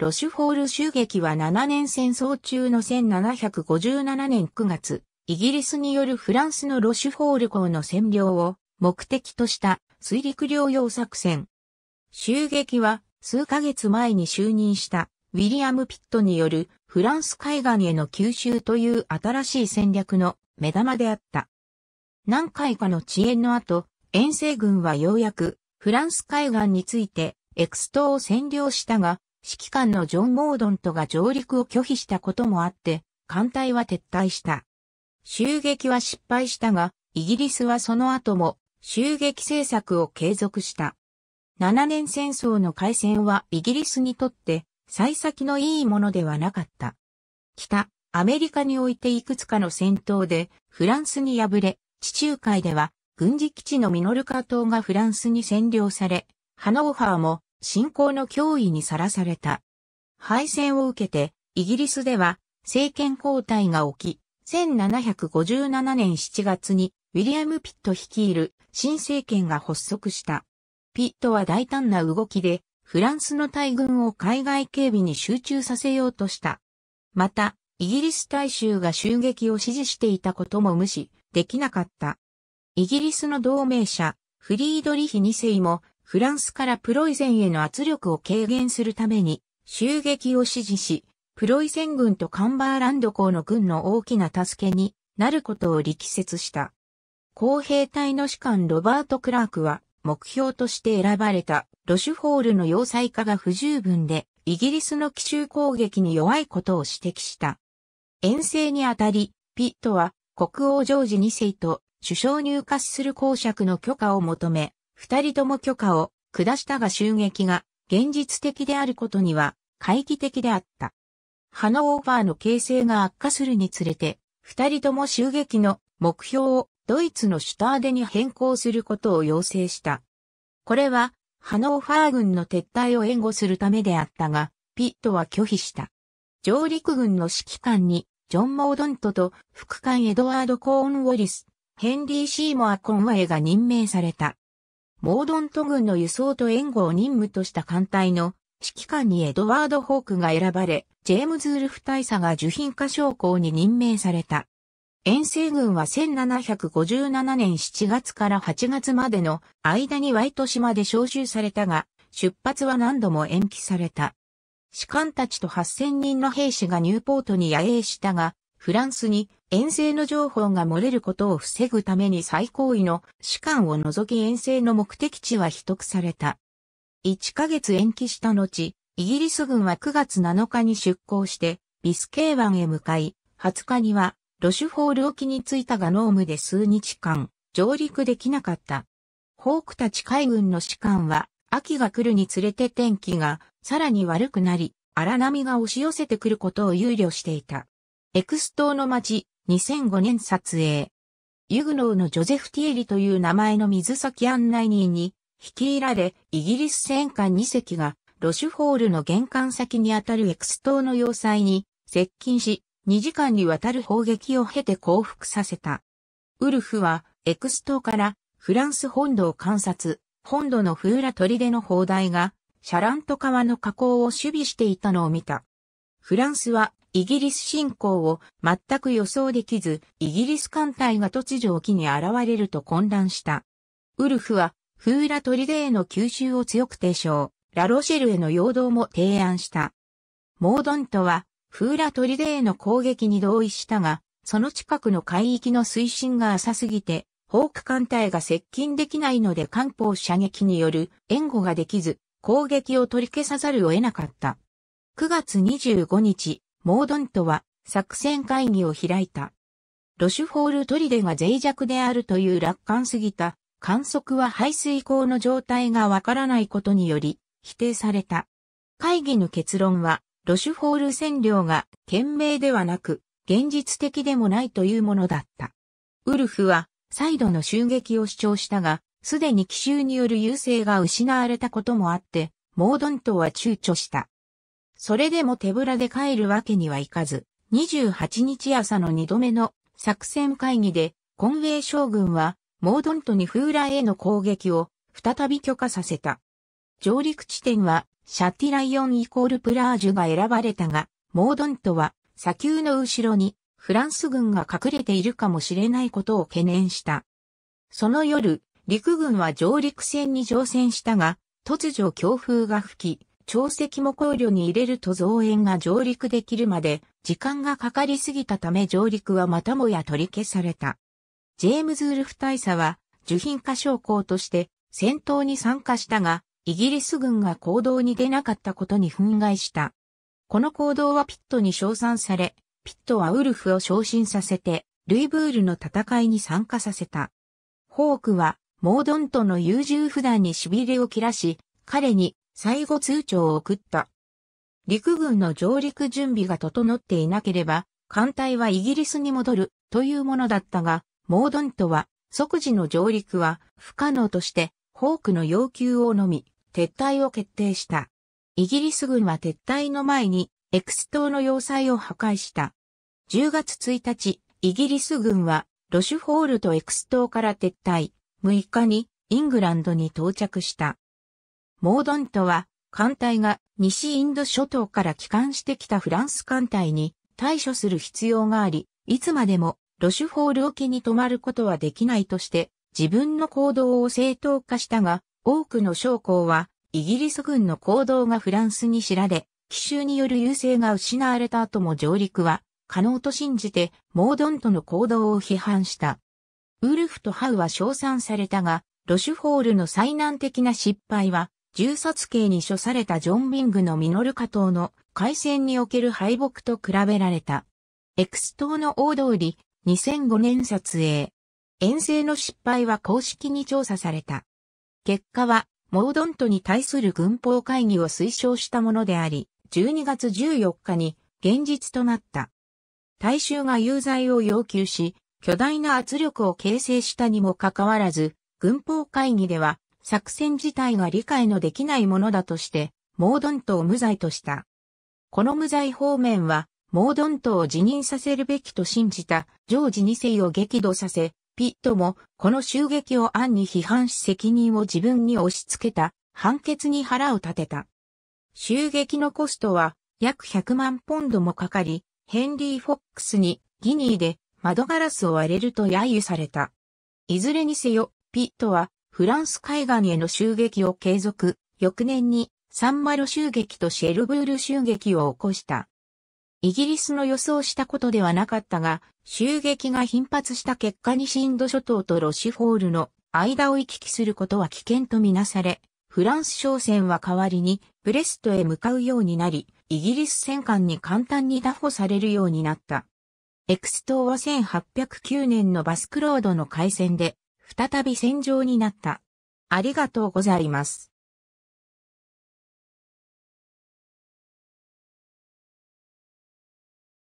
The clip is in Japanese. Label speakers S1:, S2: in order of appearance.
S1: ロシュフォール襲撃は7年戦争中の1757年9月、イギリスによるフランスのロシュフォール港の占領を目的とした水陸両用作戦。襲撃は数ヶ月前に就任したウィリアム・ピットによるフランス海岸への吸収という新しい戦略の目玉であった。何回かの遅延の後、遠征軍はようやくフランス海岸についてエクストを占領したが、指揮官のジョン・モードントが上陸を拒否したこともあって、艦隊は撤退した。襲撃は失敗したが、イギリスはその後も襲撃政策を継続した。7年戦争の開戦はイギリスにとって幸先のいいものではなかった。北、アメリカにおいていくつかの戦闘でフランスに敗れ、地中海では軍事基地のミノルカ島がフランスに占領され、ハノーハーも侵攻の脅威にさらされた。敗戦を受けて、イギリスでは政権交代が起き、1757年7月にウィリアム・ピット率いる新政権が発足した。ピットは大胆な動きで、フランスの大軍を海外警備に集中させようとした。また、イギリス大衆が襲撃を支持していたことも無視できなかった。イギリスの同盟者、フリードリヒ2世もフランスからプロイゼンへの圧力を軽減するために、襲撃を指示し、プロイセン軍とカンバーランド港の軍の大きな助けになることを力説した。工兵隊の士官ロバート・クラークは目標として選ばれたロシュフォールの要塞化が不十分でイギリスの奇襲攻撃に弱いことを指摘した。遠征にあたり、ピットは国王ジョージ2世と首相入荷する公爵の許可を求め、二人とも許可を下したが襲撃が現実的であることには回帰的であった。ハノーファーの形勢が悪化するにつれて、二人とも襲撃の目標をドイツのシュターデに変更することを要請した。これは、ハノーファー軍の撤退を援護するためであったが、ピットは拒否した。上陸軍の指揮官に、ジョン・モードントと副官エドワード・コーン・ウォリス、ヘンリー・シーモア・コンワイが任命された。モードント軍の輸送と援護を任務とした艦隊の指揮官にエドワード・ホークが選ばれ、ジェームズ・ウルフ大佐が受品化将校に任命された。遠征軍は1757年7月から8月までの間にワイト島で招集されたが、出発は何度も延期された。士官たちと8000人の兵士がニューポートに野営したが、フランスに遠征の情報が漏れることを防ぐために最高位の士官を除き遠征の目的地は秘匿された。1ヶ月延期した後、イギリス軍は9月7日に出港して、ビスケー湾へ向かい、20日には、ロシュフォール沖に着いたがノームで数日間、上陸できなかった。ホークたち海軍の士官は、秋が来るにつれて天気が、さらに悪くなり、荒波が押し寄せてくることを憂慮していた。エクス島の街、2005年撮影。ユグノーのジョゼフ・ティエリという名前の水先案内人に、率いられ、イギリス戦艦2隻が、ロシュホールの玄関先にあたるエクス島の要塞に接近し、2時間にわたる砲撃を経て降伏させた。ウルフは、エクス島からフランス本土を観察、本土のフーラ砦の砲台が、シャラント川の河口を守備していたのを見た。フランスはイギリス侵攻を全く予想できず、イギリス艦隊が突如沖に現れると混乱した。ウルフは、フーラトリデへの吸収を強く提唱、ラロシェルへの陽動も提案した。モードントは、フーラトリデへの攻撃に同意したが、その近くの海域の水深が浅すぎて、ホーク艦隊が接近できないので艦砲射撃による援護ができず、攻撃を取り消さざるを得なかった。9月25日、モードントは作戦会議を開いた。ロシュフォールトリデが脆弱であるという楽観すぎた観測は排水口の状態がわからないことにより否定された。会議の結論は、ロシュフォール占領が賢明ではなく、現実的でもないというものだった。ウルフは、再度の襲撃を主張したが、すでに奇襲による優勢が失われたこともあって、モードントは躊躇した。それでも手ぶらで帰るわけにはいかず、28日朝の2度目の作戦会議で、コンウェイ将軍は、モードントにフーラーへの攻撃を再び許可させた。上陸地点は、シャティライオンイコールプラージュが選ばれたが、モードントは、砂丘の後ろに、フランス軍が隠れているかもしれないことを懸念した。その夜、陸軍は上陸船に乗船したが、突如強風が吹き、潮汐も考慮に入れると増援が上陸できるまで時間がかかりすぎたため上陸はまたもや取り消された。ジェームズ・ウルフ大佐は受品化将校として戦闘に参加したが、イギリス軍が行動に出なかったことに憤慨した。この行動はピットに称賛され、ピットはウルフを昇進させて、ルイブールの戦いに参加させた。ホークは、モードンとの優柔不断に痺れを切らし、彼に最後通帳を送った。陸軍の上陸準備が整っていなければ、艦隊はイギリスに戻るというものだったが、モードントは即時の上陸は不可能として、ホークの要求をのみ、撤退を決定した。イギリス軍は撤退の前に、エクス島の要塞を破壊した。10月1日、イギリス軍は、ロシュフォールとエクス島から撤退、6日にイングランドに到着した。モードントは、艦隊が西インド諸島から帰還してきたフランス艦隊に対処する必要があり、いつまでもロシュフォール沖に泊まることはできないとして、自分の行動を正当化したが、多くの将校は、イギリス軍の行動がフランスに知られ、奇襲による優勢が失われた後も上陸は可能と信じて、モードントの行動を批判した。ウルフとハウは称賛されたが、ロシュフォールの災難的な失敗は、銃殺刑に処されたジョン・ビングのミノルカ島の海戦における敗北と比べられた。エクス島の大通り、2005年撮影。遠征の失敗は公式に調査された。結果は、モードントに対する軍法会議を推奨したものであり、12月14日に現実となった。大衆が有罪を要求し、巨大な圧力を形成したにもかかわらず、軍法会議では作戦自体が理解のできないものだとして、モードントを無罪とした。この無罪方面は、モードントを辞任させるべきと信じたジョージ2世を激怒させ、ピットもこの襲撃を暗に批判し責任を自分に押し付けた判決に腹を立てた。襲撃のコストは約100万ポンドもかかり、ヘンリー・フォックスにギニーで窓ガラスを割れると揶揄された。いずれにせよ、ピットはフランス海岸への襲撃を継続、翌年にサンマロ襲撃とシェルブール襲撃を起こした。イギリスの予想したことではなかったが、襲撃が頻発した結果にシンド諸島とロシフォールの間を行き来することは危険とみなされ、フランス商船は代わりにブレストへ向かうようになり、イギリス戦艦に簡単に拿捕されるようになった。エクス島は1809年のバスクロードの海戦で再び戦場になった。ありがとうございます。